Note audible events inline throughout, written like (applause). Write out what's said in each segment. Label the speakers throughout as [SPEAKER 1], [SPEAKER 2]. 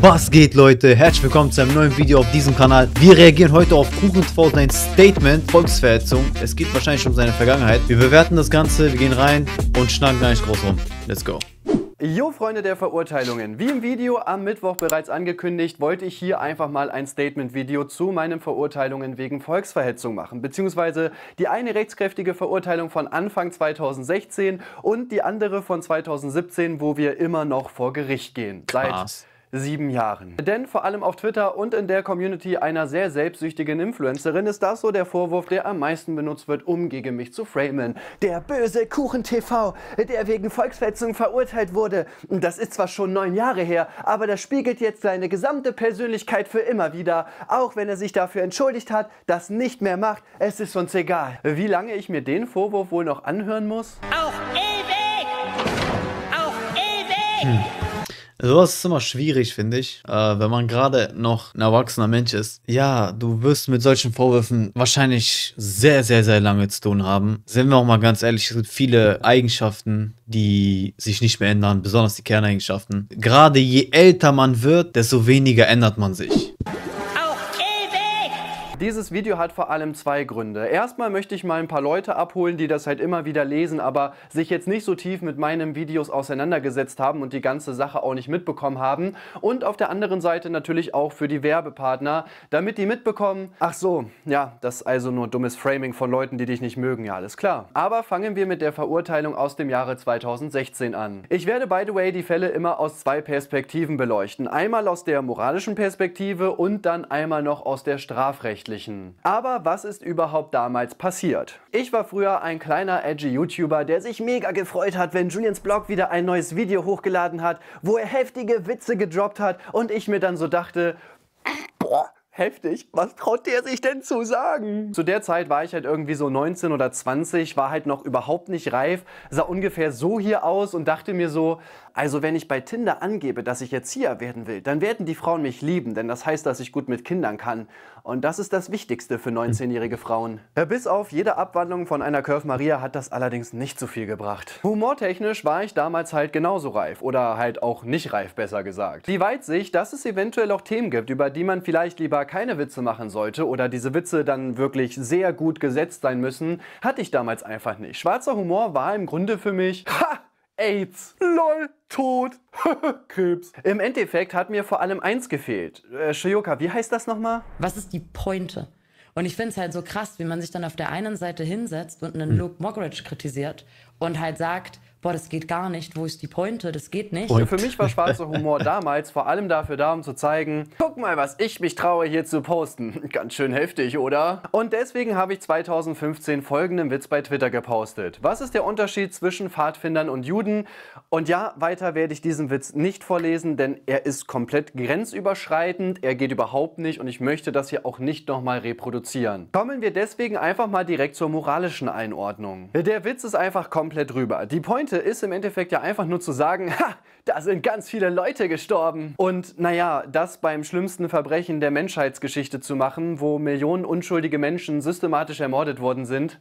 [SPEAKER 1] Was geht Leute? Herzlich willkommen zu einem neuen Video auf diesem Kanal. Wir reagieren heute auf Kuchen TV sein Statement Volksverhetzung. Es geht wahrscheinlich um seine Vergangenheit. Wir bewerten das Ganze, wir gehen rein und schnacken gar groß rum. Let's go.
[SPEAKER 2] Jo Freunde der Verurteilungen, wie im Video am Mittwoch bereits angekündigt, wollte ich hier einfach mal ein Statement-Video zu meinen Verurteilungen wegen Volksverhetzung machen, beziehungsweise die eine rechtskräftige Verurteilung von Anfang 2016 und die andere von 2017, wo wir immer noch vor Gericht gehen. Krass. Seit sieben Jahren. Denn vor allem auf Twitter und in der Community einer sehr selbstsüchtigen Influencerin ist das so der Vorwurf, der am meisten benutzt wird, um gegen mich zu framen. Der böse Kuchen-TV, der wegen Volksverhetzung verurteilt wurde. Das ist zwar schon neun Jahre her, aber das spiegelt jetzt seine gesamte Persönlichkeit für immer wieder. Auch wenn er sich dafür entschuldigt hat, das nicht mehr macht, es ist uns egal. Wie lange ich mir den Vorwurf wohl noch anhören muss? Auch ewig! Auch
[SPEAKER 1] ewig! Hm. Sowas ist immer schwierig, finde ich, äh, wenn man gerade noch ein erwachsener Mensch ist. Ja, du wirst mit solchen Vorwürfen wahrscheinlich sehr, sehr, sehr lange zu tun haben. Sind wir auch mal ganz ehrlich, es gibt viele Eigenschaften, die sich nicht mehr ändern, besonders die Kerneigenschaften. Gerade je älter man wird, desto weniger ändert man sich.
[SPEAKER 2] Dieses Video hat vor allem zwei Gründe. Erstmal möchte ich mal ein paar Leute abholen, die das halt immer wieder lesen, aber sich jetzt nicht so tief mit meinen Videos auseinandergesetzt haben und die ganze Sache auch nicht mitbekommen haben. Und auf der anderen Seite natürlich auch für die Werbepartner, damit die mitbekommen, ach so, ja, das ist also nur dummes Framing von Leuten, die dich nicht mögen, ja, alles klar. Aber fangen wir mit der Verurteilung aus dem Jahre 2016 an. Ich werde, by the way, die Fälle immer aus zwei Perspektiven beleuchten. Einmal aus der moralischen Perspektive und dann einmal noch aus der strafrechtlichen. Geistlichen. Aber was ist überhaupt damals passiert? Ich war früher ein kleiner edgy YouTuber, der sich mega gefreut hat, wenn Julians Blog wieder ein neues Video hochgeladen hat, wo er heftige Witze gedroppt hat und ich mir dann so dachte, boah, heftig. Was traut der sich denn zu sagen? Zu der Zeit war ich halt irgendwie so 19 oder 20, war halt noch überhaupt nicht reif, sah ungefähr so hier aus und dachte mir so, also wenn ich bei Tinder angebe, dass ich jetzt hier werden will, dann werden die Frauen mich lieben, denn das heißt, dass ich gut mit Kindern kann. Und das ist das Wichtigste für 19-jährige Frauen. Ja, bis auf jede Abwandlung von einer Curve Maria hat das allerdings nicht so viel gebracht. Humortechnisch war ich damals halt genauso reif oder halt auch nicht reif, besser gesagt. Die Weitsicht, dass es eventuell auch Themen gibt, über die man vielleicht lieber keine Witze machen sollte oder diese Witze dann wirklich sehr gut gesetzt sein müssen, hatte ich damals einfach nicht. Schwarzer Humor war im Grunde für mich, ha, AIDS, lol, Tod, (laughs) Krebs. Im Endeffekt hat mir vor allem eins gefehlt. Äh, Shioka, wie heißt das nochmal? Was ist die Pointe? Und ich finde es
[SPEAKER 1] halt so krass, wie man sich dann auf der einen Seite hinsetzt und einen hm. Luke Moggridge kritisiert und halt sagt, boah, das geht gar nicht, wo ist die Pointe, das geht nicht. Und für mich war schwarzer
[SPEAKER 2] Humor damals vor allem dafür da, um zu zeigen, guck mal, was ich mich traue hier zu posten. (laughs) Ganz schön heftig, oder? Und deswegen habe ich 2015 folgenden Witz bei Twitter gepostet. Was ist der Unterschied zwischen Pfadfindern und Juden? Und ja, weiter werde ich diesen Witz nicht vorlesen, denn er ist komplett grenzüberschreitend, er geht überhaupt nicht und ich möchte das hier auch nicht nochmal reproduzieren. Kommen wir deswegen einfach mal direkt zur moralischen Einordnung. Der Witz ist einfach komplett rüber. Die Pointe meinte, ist im Endeffekt ja einfach nur zu sagen, ha, da sind ganz viele Leute gestorben. Und naja, das beim schlimmsten Verbrechen der Menschheitsgeschichte zu machen, wo Millionen unschuldige Menschen systematisch ermordet worden sind,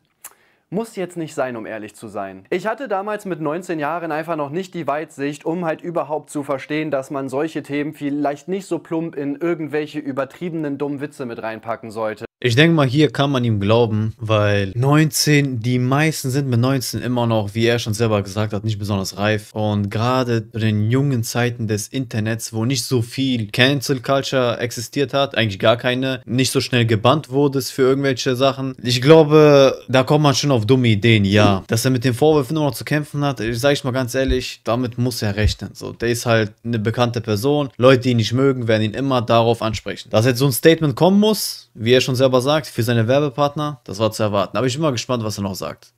[SPEAKER 2] muss jetzt nicht sein, um ehrlich zu sein. Ich hatte damals mit 19 Jahren einfach noch nicht die Weitsicht, um halt überhaupt zu verstehen, dass man solche Themen vielleicht nicht so plump in irgendwelche übertriebenen dummen Witze mit reinpacken sollte.
[SPEAKER 1] Ich denke mal, hier kann man ihm glauben, weil 19, die meisten sind mit 19 immer noch, wie er schon selber gesagt hat, nicht besonders reif. Und gerade in den jungen Zeiten des Internets, wo nicht so viel Cancel Culture existiert hat, eigentlich gar keine, nicht so schnell gebannt wurde es für irgendwelche Sachen. Ich glaube, da kommt man schon auf dumme Ideen, ja. Dass er mit den Vorwürfen immer noch zu kämpfen hat, ich sage ich mal ganz ehrlich, damit muss er rechnen. So, der ist halt eine bekannte Person. Leute, die ihn nicht mögen, werden ihn immer darauf ansprechen. Dass jetzt so ein Statement kommen muss, wie er schon selber aber sagt, für seine Werbepartner, das war zu erwarten. Aber ich bin mal gespannt, was er noch sagt.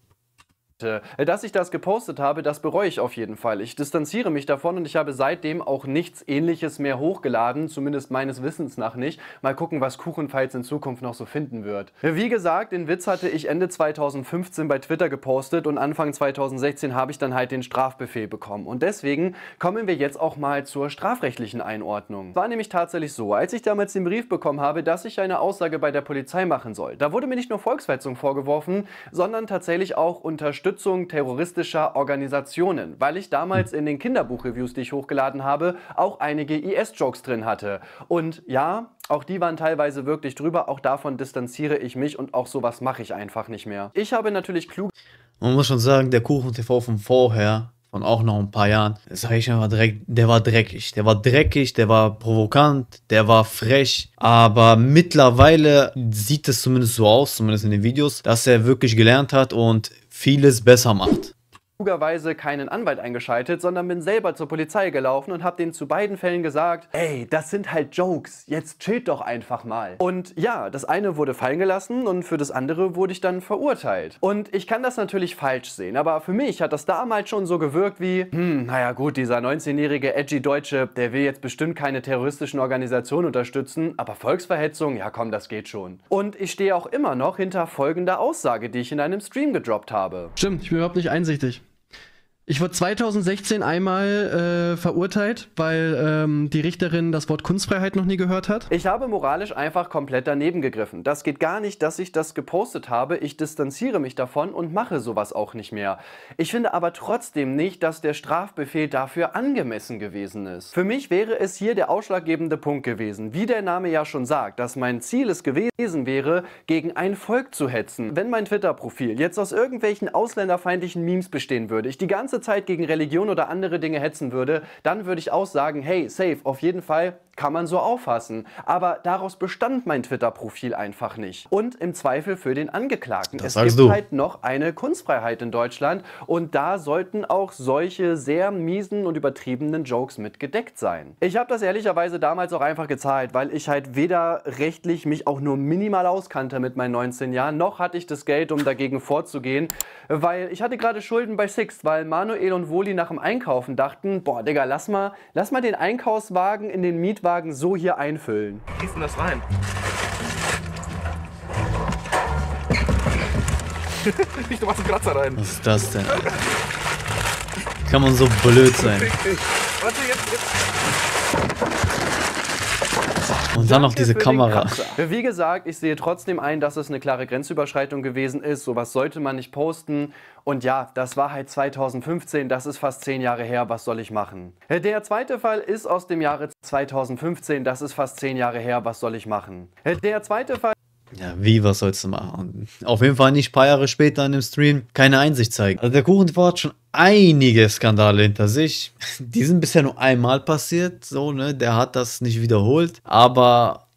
[SPEAKER 2] Äh, dass ich das gepostet habe, das bereue ich auf jeden Fall. Ich distanziere mich davon und ich habe seitdem auch nichts ähnliches mehr hochgeladen, zumindest meines Wissens nach nicht. Mal gucken, was Kuchenfalls in Zukunft noch so finden wird. Äh, wie gesagt, den Witz hatte ich Ende 2015 bei Twitter gepostet und Anfang 2016 habe ich dann halt den Strafbefehl bekommen. Und deswegen kommen wir jetzt auch mal zur strafrechtlichen Einordnung. Es war nämlich tatsächlich so, als ich damals den Brief bekommen habe, dass ich eine Aussage bei der Polizei machen soll. Da wurde mir nicht nur Volksverhetzung vorgeworfen, sondern tatsächlich auch Unterstützung Unterstützung terroristischer Organisationen, weil ich damals in den Kinderbuchreviews, die ich hochgeladen habe, auch einige IS-Jokes drin hatte. Und ja, auch die waren teilweise wirklich drüber, auch davon distanziere ich mich und auch sowas mache ich einfach nicht mehr. Ich habe natürlich klug...
[SPEAKER 1] Man muss schon sagen, der Kuchen TV von vorher von auch noch ein paar Jahren, sag ich mal direkt, der war dreckig, der war dreckig, der war provokant, der war frech, aber mittlerweile sieht es zumindest so aus, zumindest in den Videos, dass er wirklich gelernt hat und vieles besser macht
[SPEAKER 2] klugerweise keinen Anwalt eingeschaltet, sondern bin selber zur Polizei gelaufen und habe denen zu beiden Fällen gesagt, ey, das sind halt Jokes, jetzt chillt doch einfach mal. Und ja, das eine wurde fallen gelassen und für das andere wurde ich dann verurteilt. Und ich kann das natürlich falsch sehen, aber für mich hat das damals schon so gewirkt wie, hm, naja gut, dieser 19-jährige edgy Deutsche, der will jetzt bestimmt keine terroristischen Organisationen unterstützen, aber Volksverhetzung, ja komm, das geht schon. Und ich stehe auch immer noch hinter folgender Aussage, die ich in einem Stream gedroppt habe. Stimmt, ich bin überhaupt nicht einsichtig. Ich wurde 2016 einmal äh, verurteilt, weil ähm, die Richterin das Wort Kunstfreiheit noch nie gehört hat. Ich habe moralisch einfach komplett daneben gegriffen. Das geht gar nicht, dass ich das gepostet habe. Ich distanziere mich davon und mache sowas auch nicht mehr. Ich finde aber trotzdem nicht, dass der Strafbefehl dafür angemessen gewesen ist. Für mich wäre es hier der ausschlaggebende Punkt gewesen. Wie der Name ja schon sagt, dass mein Ziel es gewesen wäre, gegen ein Volk zu hetzen. Wenn mein Twitter-Profil jetzt aus irgendwelchen ausländerfeindlichen Memes bestehen würde, ich die ganze ganze Zeit gegen Religion oder andere Dinge hetzen würde, dann würde ich auch sagen, hey, safe, auf jeden Fall kann man so auffassen. Aber daraus bestand mein Twitter-Profil einfach nicht. Und im Zweifel für den Angeklagten. Das es gibt du. halt noch eine Kunstfreiheit in Deutschland und da sollten auch solche sehr miesen und übertriebenen Jokes mit gedeckt sein. Ich habe das ehrlicherweise damals auch einfach gezahlt, weil ich halt weder rechtlich mich auch nur minimal auskannte mit meinen 19 Jahren, noch hatte ich das Geld, um dagegen vorzugehen, weil ich hatte gerade Schulden bei Six, weil Manu Manuel und Woli nach dem Einkaufen dachten, boah, Digga, lass mal, lass mal den Einkaufswagen in den Mietwagen so hier einfüllen.
[SPEAKER 1] Kriegst du das rein?
[SPEAKER 2] (laughs) Nicht, du machst einen Kratzer rein. Was ist das denn?
[SPEAKER 1] Kann man so blöd sein?
[SPEAKER 2] Warte, jetzt, jetzt.
[SPEAKER 1] Und dann noch diese Kamera.
[SPEAKER 2] Wie gesagt, ich sehe trotzdem ein, dass es eine klare Grenzüberschreitung gewesen ist. Sowas sollte man nicht posten. Und ja, das war halt 2015, das ist fast zehn Jahre her, was soll ich machen? Äh, der zweite Fall ist aus dem Jahre 2015, das ist fast zehn Jahre her, was soll ich machen? Äh, der zweite Fall
[SPEAKER 1] ja, wie, was sollst du machen? Auf jeden Fall nicht ein paar Jahre später in dem Stream keine Einsicht zeigen. Also der Kuchenfrau hat schon einige Skandale hinter sich. (laughs) Die sind bisher nur einmal passiert, so, ne? Der hat das nicht wiederholt. Aber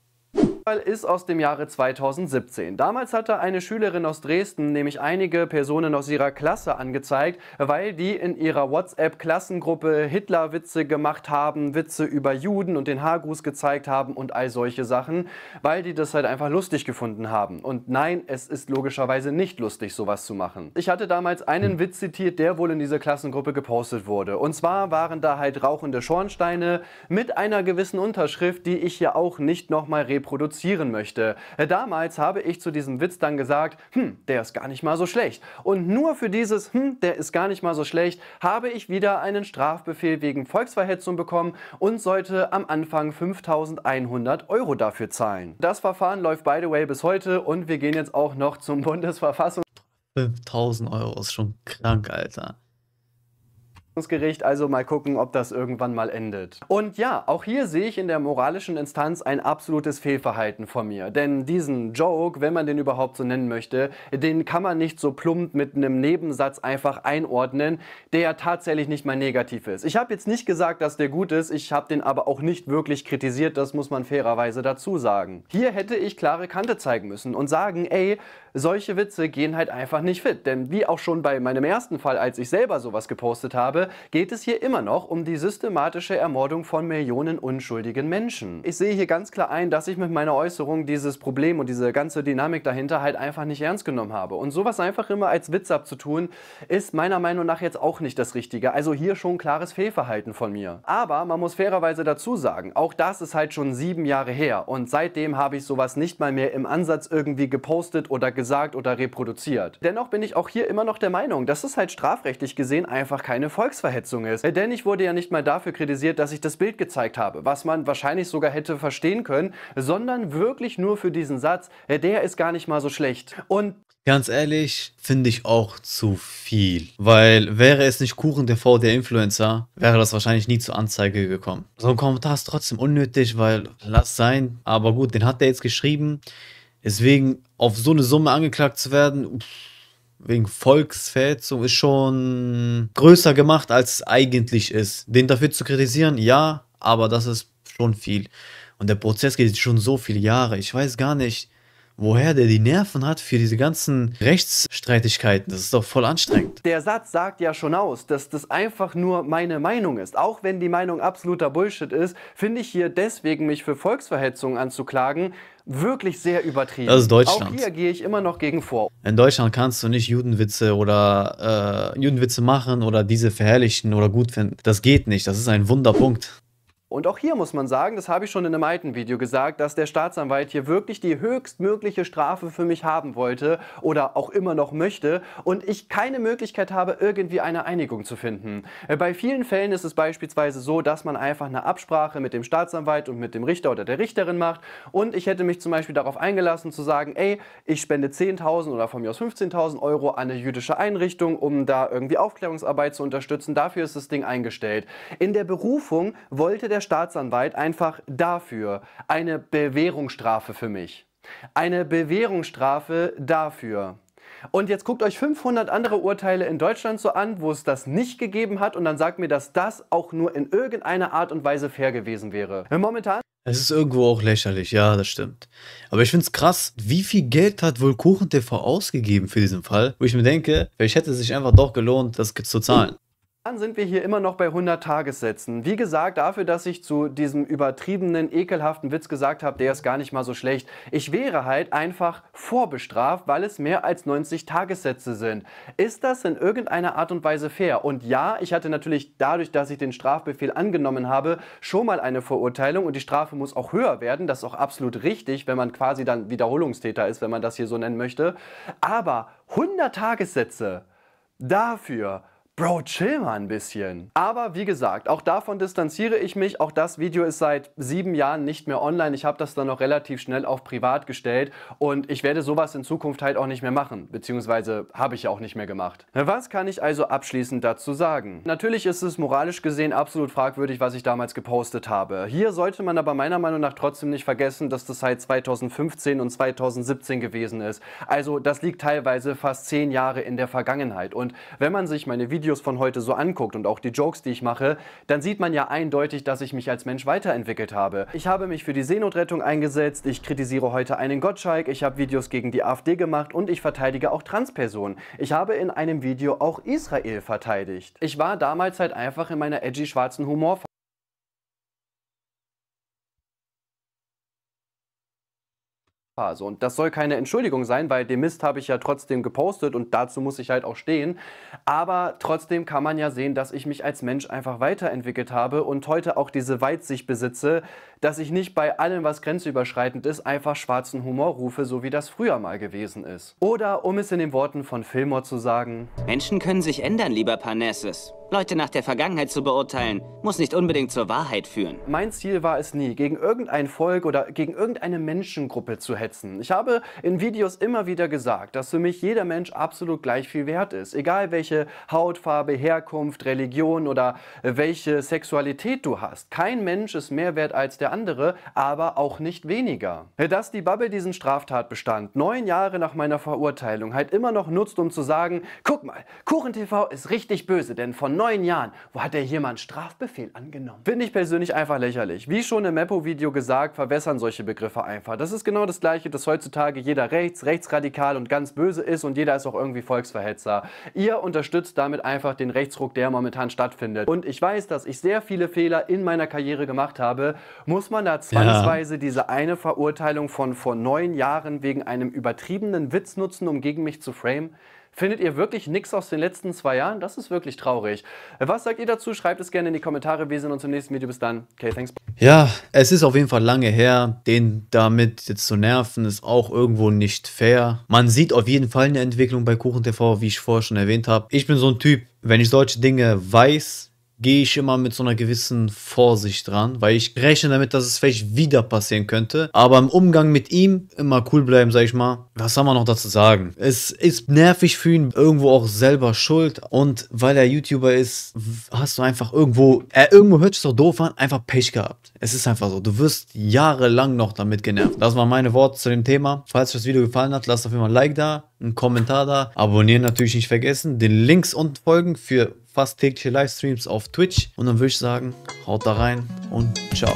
[SPEAKER 2] Fall ist aus dem Jahre 2017. Damals hatte eine Schülerin aus Dresden nämlich einige Personen aus ihrer Klasse angezeigt, weil die in ihrer WhatsApp-Klassengruppe Hitler-Witze gemacht haben, Witze über Juden und den Haargruß gezeigt haben und all solche Sachen, weil die das halt einfach lustig gefunden haben. Und nein, es ist logischerweise nicht lustig, sowas zu machen. Ich hatte damals einen Witz zitiert, der wohl in dieser Klassengruppe gepostet wurde. Und zwar waren da halt rauchende Schornsteine mit einer gewissen Unterschrift, die ich hier auch nicht nochmal reproduziere produzieren möchte. Äh, damals habe ich zu diesem Witz dann gesagt, hm, der ist gar nicht mal so schlecht. Und nur für dieses, hm, der ist gar nicht mal so schlecht, habe ich wieder einen Strafbefehl wegen Volksverhetzung bekommen und sollte am Anfang 5100 Euro dafür zahlen. Das Verfahren läuft by the way bis heute und wir gehen jetzt auch noch zum Bundesverfassungsgericht.
[SPEAKER 1] 5000 Euro ist schon krank, Alter.
[SPEAKER 2] Gericht, also mal gucken, ob das irgendwann mal endet. Und ja, auch hier sehe ich in der moralischen Instanz ein absolutes Fehlverhalten von mir. Denn diesen Joke, wenn man den überhaupt so nennen möchte, den kann man nicht so plump mit einem Nebensatz einfach einordnen, der ja tatsächlich nicht mal negativ ist. Ich habe jetzt nicht gesagt, dass der gut ist, ich habe den aber auch nicht wirklich kritisiert, das muss man fairerweise dazu sagen. Hier hätte ich klare Kante zeigen müssen und sagen, ey, solche Witze gehen halt einfach nicht fit. Denn wie auch schon bei meinem ersten Fall, als ich selber sowas gepostet habe, geht es hier immer noch um die systematische Ermordung von Millionen unschuldigen Menschen. Ich sehe hier ganz klar ein, dass ich mit meiner Äußerung dieses Problem und diese ganze Dynamik dahinter halt einfach nicht ernst genommen habe. Und sowas einfach immer als Witz abzutun, ist meiner Meinung nach jetzt auch nicht das Richtige. Also hier schon klares Fehlverhalten von mir. Aber man muss fairerweise dazu sagen, auch das ist halt schon sieben Jahre her. Und seitdem habe ich sowas nicht mal mehr im Ansatz irgendwie gepostet oder gesagt gesagt oder reproduziert. Dennoch bin ich auch hier immer noch der Meinung, dass es halt strafrechtlich gesehen einfach keine Volksverhetzung ist. Denn ich wurde ja nicht mal dafür kritisiert, dass ich das Bild gezeigt habe, was man wahrscheinlich sogar hätte verstehen können, sondern wirklich nur für diesen Satz, äh, der ist gar nicht mal so schlecht.
[SPEAKER 1] Und Ganz ehrlich, finde ich auch zu viel. Weil wäre es nicht Kuchen TV der Influencer, wäre das wahrscheinlich nie zur Anzeige gekommen. So ein Kommentar ist trotzdem unnötig, weil lass sein. Aber gut, den hat er jetzt geschrieben. Deswegen auf so eine Summe angeklagt zu werden, wegen Volksverhetzung, ist schon größer gemacht, als es eigentlich ist. Den dafür zu kritisieren, ja, aber das ist schon viel. Und der Prozess geht schon so viele Jahre. Ich weiß gar nicht, woher der die Nerven hat für diese ganzen Rechtsstreitigkeiten. Das ist doch voll anstrengend.
[SPEAKER 2] Der Satz sagt ja schon aus, dass das einfach nur meine Meinung ist. Auch wenn die Meinung absoluter Bullshit ist, finde ich hier deswegen, mich für Volksverhetzung anzuklagen, wirklich sehr übertrieben. Das ist Deutschland. Auch hier gehe ich immer noch gegen vor.
[SPEAKER 1] In Deutschland kannst du nicht Judenwitze oder äh, Judenwitze machen oder diese verherrlichen oder gut finden. Das geht nicht. Das ist ein Wunderpunkt.
[SPEAKER 2] Und auch hier muss man sagen, das habe ich schon in einem alten Video gesagt, dass der Staatsanwalt hier wirklich die höchstmögliche Strafe für mich haben wollte oder auch immer noch möchte und ich keine Möglichkeit habe, irgendwie eine Einigung zu finden. Äh, bei vielen Fällen ist es beispielsweise so, dass man einfach eine Absprache mit dem Staatsanwalt und mit dem Richter oder der Richterin macht und ich hätte mich zum Beispiel darauf eingelassen zu sagen, ey, ich spende 10.000 oder von mir aus 15.000 Euro an eine jüdische Einrichtung, um da irgendwie Aufklärungsarbeit zu unterstützen. Dafür ist das Ding eingestellt. In der Berufung wollte der Staatsanwalt einfach dafür eine Bewährungsstrafe für mich. Eine Bewährungsstrafe dafür. Und jetzt guckt euch 500 andere Urteile in Deutschland so an, wo es das nicht gegeben hat und dann sagt mir, dass das auch nur in irgendeiner Art und Weise fair gewesen wäre. Momentan
[SPEAKER 1] es ist irgendwo auch lächerlich, ja, das stimmt. Aber ich finde es krass, wie viel Geld hat wohl Kuchen TV ausgegeben für diesen Fall, wo ich mir denke, vielleicht hätte es sich einfach doch gelohnt, das zu zahlen.
[SPEAKER 2] Dann sind wir hier immer noch bei 100 Tagessätzen. Wie gesagt, dafür, dass ich zu diesem übertriebenen, ekelhaften Witz gesagt habe, der ist gar nicht mal so schlecht. Ich wäre halt einfach vorbestraft, weil es mehr als 90 Tagessätze sind. Ist das in irgendeiner Art und Weise fair? Und ja, ich hatte natürlich dadurch, dass ich den Strafbefehl angenommen habe, schon mal eine Verurteilung und die Strafe muss auch höher werden. Das ist auch absolut richtig, wenn man quasi dann Wiederholungstäter ist, wenn man das hier so nennen möchte. Aber 100 Tagessätze dafür, Bro, chill mal ein bisschen. Aber wie gesagt, auch davon distanziere ich mich. Auch das Video ist seit sieben Jahren nicht mehr online. Ich habe das dann auch relativ schnell auf privat gestellt und ich werde sowas in Zukunft halt auch nicht mehr machen. Beziehungsweise habe ich ja auch nicht mehr gemacht. Was kann ich also abschließend dazu sagen? Natürlich ist es moralisch gesehen absolut fragwürdig, was ich damals gepostet habe. Hier sollte man aber meiner Meinung nach trotzdem nicht vergessen, dass das seit halt 2015 und 2017 gewesen ist. Also das liegt teilweise fast zehn Jahre in der Vergangenheit. Und wenn man sich meine Videos Videos von heute so anguckt und auch die Jokes, die ich mache, dann sieht man ja eindeutig, dass ich mich als Mensch weiterentwickelt habe. Ich habe mich für die Seenotrettung eingesetzt, ich kritisiere heute einen Gottschalk, ich habe Videos gegen die AfD gemacht und ich verteidige auch Transpersonen. Ich habe in einem Video auch Israel verteidigt. Ich war damals halt einfach in meiner edgy schwarzen Humor Phase. Und das soll keine Entschuldigung sein, weil den Mist habe ich ja trotzdem gepostet und dazu muss ich halt auch stehen. Aber trotzdem kann man ja sehen, dass ich mich als Mensch einfach weiterentwickelt habe und heute auch diese Weitsicht besitze, dass ich nicht bei allem, was grenzüberschreitend ist, einfach schwarzen Humor rufe, so wie das früher mal gewesen ist. Oder, um es in den Worten von Fillmore zu sagen,
[SPEAKER 1] Menschen können sich ändern, lieber Parnassus. Leute nach der Vergangenheit zu beurteilen, muss nicht unbedingt zur Wahrheit führen.
[SPEAKER 2] Mein Ziel war es nie, gegen irgendein Volk oder gegen irgendeine Menschengruppe zu hetzen. Ich habe in Videos immer wieder gesagt, dass für mich jeder Mensch absolut gleich viel wert ist. Egal welche Hautfarbe, Herkunft, Religion oder welche Sexualität du hast. Kein Mensch ist mehr wert als der andere, aber auch nicht weniger. Dass die Bubble diesen Straftatbestand neun Jahre nach meiner Verurteilung halt immer noch nutzt, um zu sagen, guck mal, KuchenTV ist richtig böse, denn vor neun Jahren, wo hat der jemand Strafbefehl angenommen? Finde ich persönlich einfach lächerlich. Wie schon im Meppo-Video gesagt, verwässern solche Begriffe einfach. Das ist genau das gleiche, dass heutzutage jeder rechts, rechtsradikal und ganz böse ist und jeder ist auch irgendwie Volksverhetzer. Ihr unterstützt damit einfach den Rechtsruck, der momentan stattfindet. Und ich weiß, dass ich sehr viele Fehler in meiner Karriere gemacht habe, muss muss man da zwangsweise ja. diese eine Verurteilung von vor neun Jahren wegen einem übertriebenen Witz nutzen, um gegen mich zu framen? Findet ihr wirklich nichts aus den letzten zwei Jahren? Das ist wirklich traurig. Was sagt ihr dazu? Schreibt es gerne in die Kommentare. Wir sehen uns im nächsten Video. Bis dann. Okay, thanks.
[SPEAKER 1] Ja, es ist auf jeden Fall lange her. Den damit jetzt zu nerven, ist auch irgendwo nicht fair. Man sieht auf jeden Fall eine Entwicklung bei KuchenTV, wie ich vorher schon erwähnt habe. Ich bin so ein Typ, wenn ich solche Dinge weiß, gehe ich immer mit so einer gewissen Vorsicht dran, weil ich rechne damit, dass es vielleicht wieder passieren könnte. Aber im Umgang mit ihm immer cool bleiben, sag ich mal. Was haben wir noch dazu sagen? Es ist nervig für ihn, irgendwo auch selber schuld. Und weil er YouTuber ist, hast du einfach irgendwo, äh, irgendwo hört sich doch doof an, einfach Pech gehabt. Es ist einfach so. Du wirst jahrelang noch damit genervt. Das waren meine Worte zu dem Thema. Falls euch das Video gefallen hat, lasst auf jeden Fall ein Like da, einen Kommentar da, abonnieren natürlich nicht vergessen, den Links unten folgen für fast tägliche Livestreams auf Twitch. Und dann würde ich sagen, haut da rein und ciao.